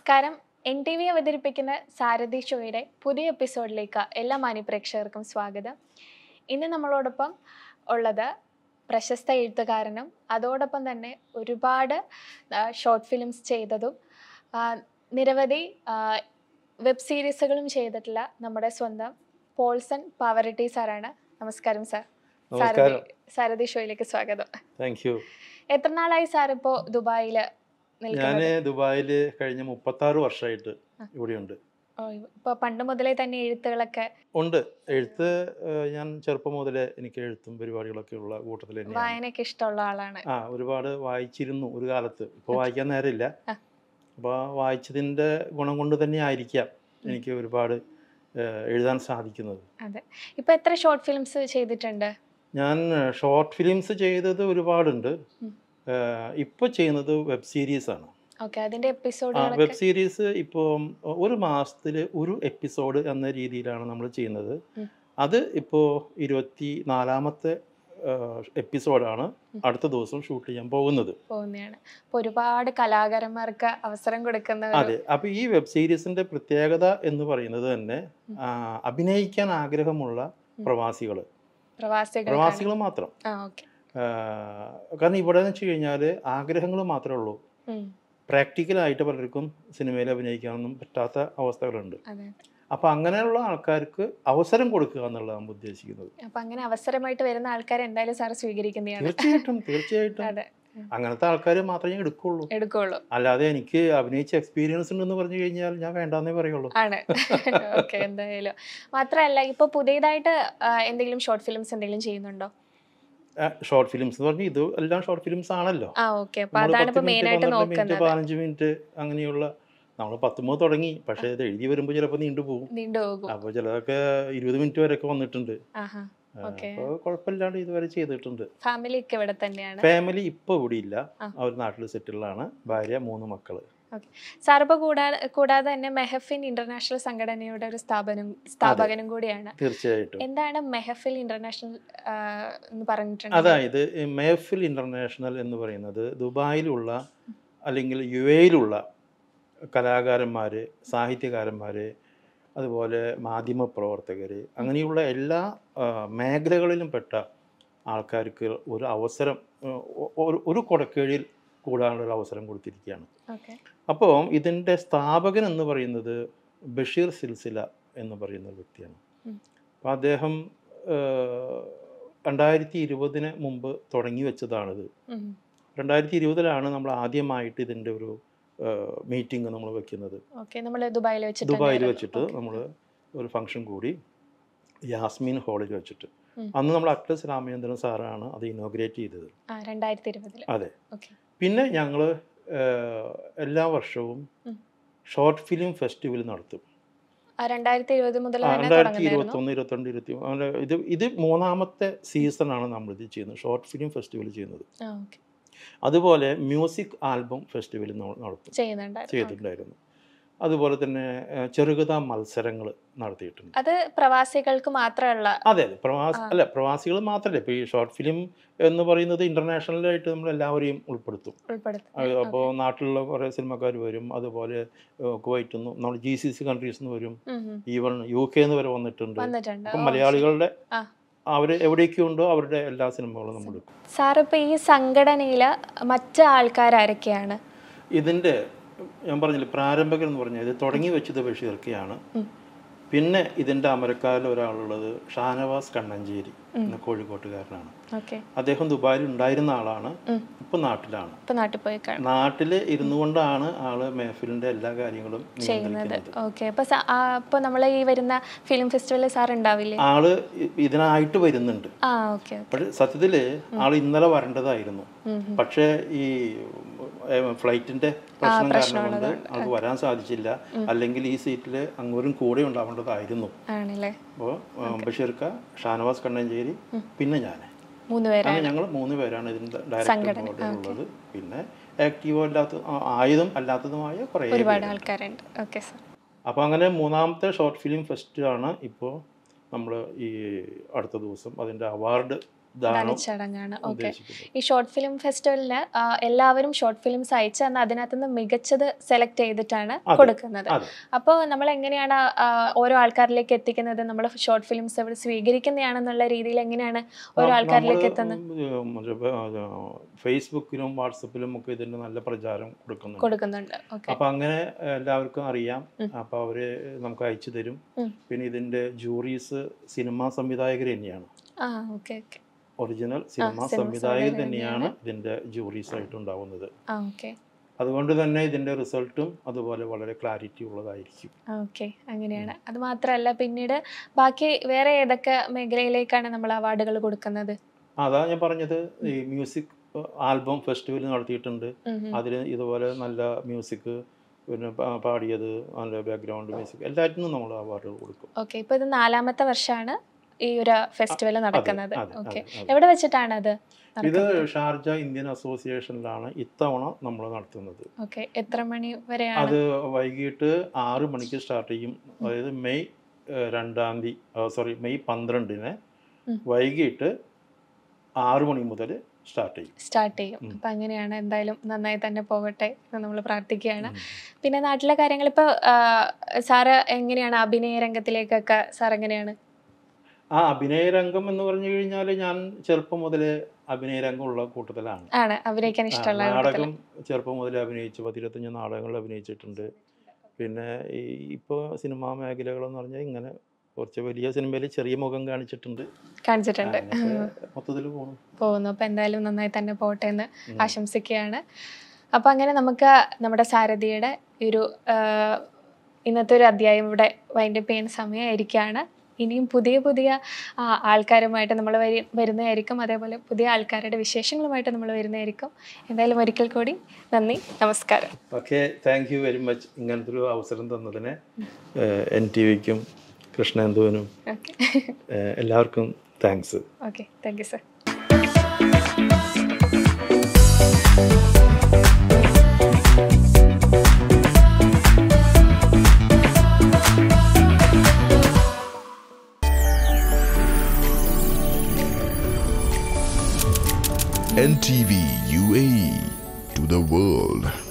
നമസ്കാരം N T V അവതരിപ്പിക്കുന്ന സാരഥി ഷോയുടെ പുതിയ എപ്പിസോഡിലേക്ക് എല്ലാ മാന്യപ്രേക്ഷകർക്കും സ്വാഗതം ഇന്ന് നമ്മളോടൊപ്പം ഉള്ളത് പ്രശസ്ത എഴുത്തുകാരനും അതോടൊപ്പം തന്നെ ഒരുപാട് ഷോർട്ട് ഫിലിംസ് ചെയ്തതും നിരവധി വെബ് സീരീസുകളും ചെയ്തിട്ടുള്ള നമ്മുടെ സ്വന്തം പോൾസൺ പാവറട്ടി സാറാണ് നമസ്കാരം സാർ സാരഥി സാരഥി ഷോയിലേക്ക് സ്വാഗതം താങ്ക് യു എത്ര നാളായി സാർ ഇപ്പോൾ ദുബായിൽ ഞാൻ ദുബായിൽ കഴിഞ്ഞ മുപ്പത്തി ആറ് വർഷമായിട്ട് ഇവിടെയുണ്ട് ഇപ്പോൾ പണ്ട് മുതലേ തന്നെ എഴുത്തുകളൊക്കെ ഉണ്ട് എഴുത്ത് ഞാൻ ചെറുപ്പം മുതലേ എനിക്ക് എഴുത്തും പരിപാടികളൊക്കെ ഉള്ള കൂട്ടത്തിൽ വായനക്ക് ഇഷ്ടമുള്ള ആളാണ് ആ ഒരുപാട് വായിച്ചിരുന്നു ഒരു കാലത്ത് ഇപ്പൊ വായിക്കാൻ നേരമില്ല അപ്പോൾ വായിച്ചതിന്റെ ഗുണം കൊണ്ട് തന്നെ ആയിരിക്കാം എനിക്ക് ഒരുപാട് എഴുതാൻ സാധിക്കുന്നത് അതെ ഇപ്പോൾ എത്ര ഷോർട്ട് ഫിലിംസ് ചെയ്തിട്ടുണ്ട് ഞാൻ ഷോർട്ട് ഫിലിംസ് ചെയ്തത് ഒരുപാടുണ്ട് ഇപ്പൊ ചെയ്യുന്നത് വെബ് സീരീസ് ആണ് വെബ് സീരീസ് ഇപ്പോൾ ഒരു മാസത്തില് ഒരു എപ്പിസോഡ് എന്ന രീതിയിലാണ് നമ്മൾ ചെയ്യുന്നത് അത് ഇപ്പോൾ ഇരുപത്തി നാലാമത്തെ എപ്പിസോഡാണ് അടുത്ത ദിവസം ഷൂട്ട് ചെയ്യാൻ പോകുന്നത് ഒരുപാട് കലാകാരന്മാർക്ക് അവസരം കൊടുക്കുന്ന അതെ അപ്പൊ ഈ വെബ് സീരീസിന്റെ പ്രത്യേകത എന്ന് പറയുന്നത് തന്നെ അഭിനയിക്കാൻ ആഗ്രഹമുള്ള പ്രവാസികൾ പ്രവാസികൾ മാത്രം കാരണം ഇവിടെ വെച്ച് കഴിഞ്ഞാൽ ആഗ്രഹങ്ങൾ മാത്രമേ ഉള്ളൂ പ്രാക്ടിക്കലായിട്ട് പലർക്കും സിനിമയിൽ അഭിനയിക്കാനൊന്നും പറ്റാത്ത അവസ്ഥകളുണ്ട് അപ്പൊ അങ്ങനെയുള്ള ആൾക്കാർക്ക് അവസരം കൊടുക്കുക എന്നുള്ളതാണ് ഉദ്ദേശിക്കുന്നത് അങ്ങനെ അവസരമായിട്ട് വരുന്ന ആൾക്കാരെ എന്തായാലും സാർ സ്വീകരിക്കുന്നതാണ് തീർച്ചയായിട്ടും തീർച്ചയായിട്ടും അങ്ങനത്തെ ആൾക്കാർ മാത്രമേ എടുക്കുള്ളൂ എടുക്കുള്ളൂ അല്ലാതെ എനിക്ക് അഭിനയിച്ച എക്സ്പീരിയൻസ് ഉണ്ടെന്ന് പറഞ്ഞു കഴിഞ്ഞാൽ ഞാൻ വേണ്ടെന്നേ പറയുള്ളൂ ആണ് ഓക്കെ എന്തായാലും മാത്രമല്ല ഇപ്പൊ പുതിയതായിട്ട് എന്തെങ്കിലും ഷോർട്ട് ഫിലിംസ് എന്തെങ്കിലും ചെയ്യുന്നുണ്ടോ ഷോർട്ട് ഫിലിംസ് എന്ന് പറഞ്ഞു ഇത് എല്ലാം ഷോർട്ട് ഫിലിംസ് ആണല്ലോ പതിനഞ്ച് മിനിറ്റ് അങ്ങനെയുള്ള നമ്മൾ പത്തുമ്പോൾ തുടങ്ങി പക്ഷേ ഇത് എഴുതി വരുമ്പോൾ ചിലപ്പോൾ പോകും അപ്പോൾ ചിലതൊക്കെ ഇരുപത് മിനിറ്റ് വരെയൊക്കെ വന്നിട്ടുണ്ട് അപ്പോൾ കുഴപ്പമില്ലാണ്ട് ഇതുവരെ ചെയ്തിട്ടുണ്ട് ഫാമിലി ഇവിടെ തന്നെയാണ് ഫാമിലി ഇപ്പോൾ ഇവിടെ ഇല്ല അവർ നാട്ടിൽ സെറ്റിലാണ് ഭാര്യ മൂന്ന് മക്കള് ഓക്കെ സാർ കൂടാതെ കൂടാതെ തന്നെ മെഹഫിൻ ഇന്റർനാഷണൽ സംഘടനയുടെ ഒരു സ്ഥാപനം സ്ഥാപകനും കൂടിയാണ് തീർച്ചയായിട്ടും എന്താണ് മെഹഫിൽ ഇന്റർനാഷണൽ എന്ന് പറഞ്ഞിട്ടുണ്ട് അതായത് മെഹഫിൽ ഇന്റർനാഷണൽ എന്ന് പറയുന്നത് ദുബായിലുള്ള അല്ലെങ്കിൽ യു എയിലുള്ള കലാകാരന്മാർ സാഹിത്യകാരന്മാർ അതുപോലെ മാധ്യമ പ്രവർത്തകർ അങ്ങനെയുള്ള എല്ലാ മേഖലകളിലും പെട്ട ആൾക്കാർക്ക് ഒരു അവസരം ഒരു കൊടക്കീഴിൽ കൂടാനുള്ള അവസരം കൊടുത്തിരിക്കുകയാണ് അപ്പോൾ ഇതിൻ്റെ സ്ഥാപകൻ എന്ന് പറയുന്നത് ബഷീർ സിൽസില എന്ന് പറയുന്ന വ്യക്തിയാണ് അപ്പോൾ അദ്ദേഹം രണ്ടായിരത്തി ഇരുപതിന് മുമ്പ് തുടങ്ങി വെച്ചതാണിത് രണ്ടായിരത്തി ഇരുപതിലാണ് നമ്മൾ ആദ്യമായിട്ട് ഇതിൻ്റെ ഒരു മീറ്റിംഗ് നമ്മൾ വെക്കുന്നത് ദുബായിൽ വെച്ചിട്ട് വെച്ചിട്ട് നമ്മൾ ഒരു ഫംഗ്ഷൻ കൂടി യാസ്മീൻ ഹാളിൽ വെച്ചിട്ട് അന്ന് നമ്മൾ അക്ലസ് രാമചന്ദ്രൻ സാറാണ് അത് ഇനോഗ്രേറ്റ് ചെയ്തത് അതെ പിന്നെ ഞങ്ങൾ എല്ലാ വർഷവും ഷോർട്ട് ഫിലിം ഫെസ്റ്റിവൽ നടത്തും രണ്ടായിരത്തി ഇരുപത്തി മുതൽ ഇരുപത്തി രണ്ട് ഇരുപത്തിരണ്ട് ഇരുപത്തി ഇത് ഇത് മൂന്നാമത്തെ സീസണാണ് നമ്മൾ ഇത് ചെയ്യുന്നത് ഷോർട്ട് ഫിലിം ഫെസ്റ്റിവൽ ചെയ്യുന്നത് അതുപോലെ മ്യൂസിക് ആൽബം ഫെസ്റ്റിവൽ നടത്തും ചെയ്തിട്ടുണ്ടായിരുന്നു അതുപോലെ തന്നെ ചെറുകഥ മത്സരങ്ങൾ നടത്തിയിട്ടുണ്ട് അത് പ്രവാസികൾക്ക് മാത്രമല്ല അതെ അതെ പ്രവാസ അല്ല പ്രവാസികൾ മാത്രമല്ല ഇപ്പോൾ ഈ ഷോർട്ട് ഫിലിം എന്ന് പറയുന്നത് ഇന്റർനാഷണലായിട്ട് നമ്മൾ എല്ലാവരെയും ഉൾപ്പെടുത്തും അപ്പോൾ നാട്ടിലുള്ള കുറേ സിനിമക്കാർ വരും അതുപോലെ കുവൈറ്റ് നിന്ന് നമ്മൾ ജി സി സി കൺട്രീസ് നിന്ന് വരും ഈവൺ യു കെ എന്ന് വരെ വന്നിട്ടുണ്ട് അപ്പം മലയാളികളുടെ അവര് എവിടേക്കുണ്ടോ അവരുടെ എല്ലാ സിനിമകളും നമ്മൾ സാർ ഇപ്പോൾ ഈ സംഘടനയിൽ മറ്റ് ആൾക്കാരൊക്കെയാണ് ഇതിൻ്റെ ഞാൻ പറഞ്ഞില്ലേ പ്രാരംഭകൻ എന്ന് പറഞ്ഞാൽ ഇത് തുടങ്ങി വെച്ചത് ബഷീർക്കയാണ് പിന്നെ ഇതിൻ്റെ അമരക്കാരിൽ ഒരാളുള്ളത് ഷാനവാസ് കണ്ണഞ്ചേരി കോഴിക്കോട്ടുകാരനാണ് അദ്ദേഹം ദുബായിൽ ഉണ്ടായിരുന്ന ആളാണ് ഇപ്പൊ നാട്ടിലാണ് നാട്ടില് ഇരുന്നു കൊണ്ടാണ് ആള് മേഫിലിന്റെ എല്ലാ കാര്യങ്ങളും ചെയ്യുന്നത് നമ്മളെ ഈ വരുന്ന ഫിലിം ഫെസ്റ്റിവലിൽ സാർ ഉണ്ടാവില്ലേ ആള് ഇതിനായിട്ട് വരുന്നുണ്ട് സത്യത്തില് ആള് ഇന്നലെ വരേണ്ടതായിരുന്നു പക്ഷേ ഈ ഫ്ലൈറ്റിന്റെ പ്രശ്നം കാരണം കൊണ്ട് വരാൻ സാധിച്ചില്ല അല്ലെങ്കിൽ ഈ സീറ്റിൽ അങ്ങോട്ടും കൂടെ ഉണ്ടാവേണ്ടതായിരുന്നു അപ്പോൾ ബഷീർക്ക ഷാനവാസ് കണ്ണഞ്ചേരി മഞ്ചേരി പിന്നെ ഞാൻ അങ്ങനെ ഞങ്ങൾ മൂന്ന് പേരാണ് ഇതിൻ്റെ ഡയറക്ടർ ഉള്ളത് പിന്നെ ആക്റ്റീവോ അല്ലാത്ത ആയതും അല്ലാത്തതുമായ കുറേ ഒരുപാട് ആൾക്കാരുണ്ട് ഓക്കെ അപ്പോൾ അങ്ങനെ മൂന്നാമത്തെ ഷോർട്ട് ഫിലിം ഫെസ്റ്റ് ആണ് ഇപ്പോൾ നമ്മൾ ഈ അടുത്ത ദിവസം അതിൻ്റെ അവാർഡ് ചടങ്ങാണ് ഓക്കെ ഈ ഷോർട്ട് ഫിലിം ഫെസ്റ്റിവലിൽ എല്ലാവരും ഷോർട്ട് ഫിലിംസ് അയച്ച് എന്നാൽ അതിനകത്ത് നിന്ന് മികച്ചത് സെലക്ട് ചെയ്തിട്ടാണ് കൊടുക്കുന്നത് അപ്പോൾ നമ്മൾ എങ്ങനെയാണ് ഓരോ ആൾക്കാരിലേക്ക് എത്തിക്കുന്നത് നമ്മൾ ഷോർട്ട് ഫിലിംസ് ഇവിടെ സ്വീകരിക്കുന്നതാണെന്നുള്ള രീതിയിൽ എങ്ങനെയാണ് ഓരോ ആൾക്കാരിലേക്ക് എത്തുന്നത് ഫേസ്ബുക്കിലും വാട്സപ്പിലും ഒക്കെ ഇതിന് നല്ല പ്രചാരം കൊടുക്കുന്നുണ്ട് കൊടുക്കുന്നുണ്ട് അപ്പൊ അങ്ങനെ എല്ലാവർക്കും അറിയാം അപ്പൊ അവര് നമുക്ക് അയച്ചു തരും പിന്നെ ഇതിന്റെ ജൂറീസ് സിനിമാ സംവിധായകർ തന്നെയാണ് ആ ഓക്കെ ഓക്കെ ഒറിജിനൽ സിനിമ സംവിധായകൻ തന്നെയാണ് ഇതിന്റെ ജൂറീസ് ഉണ്ടാവുന്നത് അതുകൊണ്ട് തന്നെ ഇതിന്റെ റിസൾട്ടും അതുപോലെ വളരെ ക്ലാരിറ്റി ഉള്ളതായിരിക്കും ഓക്കെ അങ്ങനെയാണ് അത് മാത്രമല്ല പിന്നീട് ബാക്കി വേറെ ഏതൊക്കെ മേഖലയിലേക്കാണ് നമ്മൾ അവാർഡുകൾ കൊടുക്കുന്നത് അതാ ഞാൻ പറഞ്ഞത് ഈ മ്യൂസിക് ആൽബം ഫെസ്റ്റിവൽ നടത്തിയിട്ടുണ്ട് അതിൽ ഇതുപോലെ നല്ല മ്യൂസിക് പിന്നെ പാടിയത് നല്ല ബാക്ക്ഗ്രൗണ്ട് മ്യൂസിക് എല്ലാറ്റിനും നമ്മൾ അവാർഡ് കൊടുക്കും ഓക്കെ ഇപ്പോ ഇത് നാലാമത്തെ വർഷമാണ് ഈ ഒരു ഫെസ്റ്റിവൽ നടക്കുന്നത് ഓക്കെ എവിടെ വെച്ചിട്ടാണ് അത് ഇത് ഷാർജ ഇന്ത്യൻ അസോസിയേഷനിലാണ് ഇത്തവണ നമ്മൾ നടത്തുന്നത് ഓക്കെ എത്ര മണി വരെ അത് വൈകിട്ട് ആറ് മണിക്ക് സ്റ്റാർട്ട് ചെയ്യും അതായത് മെയ് രണ്ടാം തീയതി സോറി മെയ് പന്ത്രണ്ടിന് വൈകിട്ട് ആറ് മണി മുതൽ സ്റ്റാർട്ട് ചെയ്യും സ്റ്റാർട്ട് ചെയ്യും അപ്പം അങ്ങനെയാണ് എന്തായാലും നന്നായി തന്നെ പോകട്ടെ എന്ന് നമ്മൾ പ്രാർത്ഥിക്കുകയാണ് പിന്നെ നാട്ടിലെ കാര്യങ്ങൾ ഇപ്പോൾ സാറ് എങ്ങനെയാണ് അഭിനയ രംഗത്തിലേക്കൊക്കെ സാർ എങ്ങനെയാണ് ആ അഭിനയരംഗം എന്ന് പറഞ്ഞു കഴിഞ്ഞാൽ ഞാൻ ചെറുപ്പം മുതലേ അഭിനയരംഗമുള്ള കൂട്ടത്തിലാണ് ആണ് അഭിനയിക്കാൻ ഇഷ്ടമുള്ള നാടകം ചെറുപ്പം മുതൽ അഭിനയിച്ചു പത്തിരുപത്തഞ്ച് നാടകങ്ങൾ അഭിനയിച്ചിട്ടുണ്ട് പിന്നെ ഈ ഇപ്പോൾ സിനിമാ മേഖലകളെന്ന് പറഞ്ഞാൽ ഇങ്ങനെ കുറച്ച് വലിയ സിനിമയിൽ ചെറിയ മുഖം കാണിച്ചിട്ടുണ്ട് കാണിച്ചിട്ടുണ്ട് മൊത്തത്തിൽ പോകുന്നു പോകുന്നു അപ്പൊ എന്തായാലും നന്നായി തന്നെ പോട്ടെ എന്ന് ആശംസിക്കുകയാണ് അപ്പോൾ അങ്ങനെ നമുക്ക് നമ്മുടെ സാരഥിയുടെ ഒരു ഇന്നത്തെ ഒരു അധ്യായം ഇവിടെ വൈൻഡപ്പ് ചെയ്യുന്ന സമയമായിരിക്കുകയാണ് ഇനിയും പുതിയ പുതിയ ആൾക്കാരുമായിട്ട് നമ്മൾ വരി വരുന്നതായിരിക്കും അതേപോലെ പുതിയ ആൾക്കാരുടെ വിശേഷങ്ങളുമായിട്ട് നമ്മൾ വരുന്നതായിരിക്കും എന്തായാലും ഒരിക്കൽ കൂടി നന്ദി നമസ്കാരം okay thank you very much ഇങ്ങനത്തെ ഒരു അവസരം തന്നതിന് എൻ ടി വിക്കും കൃഷ്ണേന്ദുവിനും എല്ലാവർക്കും thanks okay thank you sir TV UAE to the world.